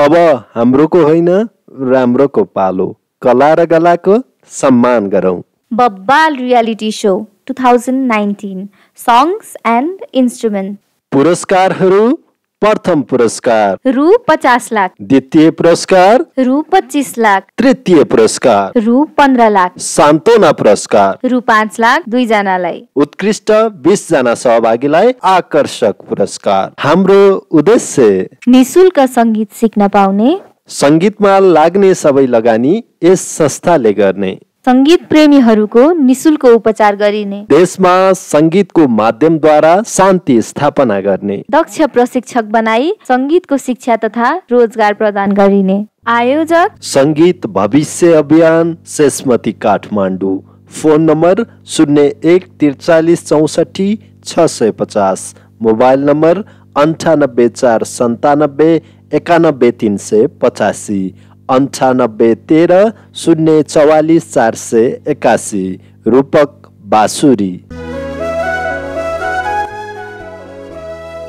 अब हाम्रोको होइन राम्रोको पालो कला र गलाको सम्मान गरौँ बब्बाल reality show two nineteen songs and instrument पुरस्कारहरू प्रथम पुरस्कार रु पचास लाख द्वितीय पुरस्कार रु पच्चिस लाख तृतीय पुरस्कार रु पन्ध्र लाख सान्तोना पुरस्कार रु पाँच लाख दुईजनालाई उत्कृष्ट बिस जना सहभागीलाई आकर्षक पुरस्कार हाम्रो उद्देश्य निशुल्क सङ्गीत सिक्न पाउने सङ्गीतमा लाग्ने सबै लगानी यस संस्थाले गर्ने सङ्गीत प्रेमीहरूको निशुल्क उपचार गरिने देशमा सङ्गीतको माध्यमद्वारा शान्ति स्थापना गर्ने दक्ष प्रशिक्षक बनाई सङ्गीतको शिक्षा तथा रोजगार प्रदान गरिने आयोजक सङ्गीत भविष्य अभियान शेषमती काठमाडौँ फोन नम्बर शून्य एक त्रिचालिस चौसठी छ सय पचास मोबाइल नम्बर अन्ठानब्बे चार सन्तानब्बे एकानब्बे तिन सय पचासी अन्ठानब्बे तेह्र शून्य चौवालिस चार सय एक्कासी रूपक बाँसुरी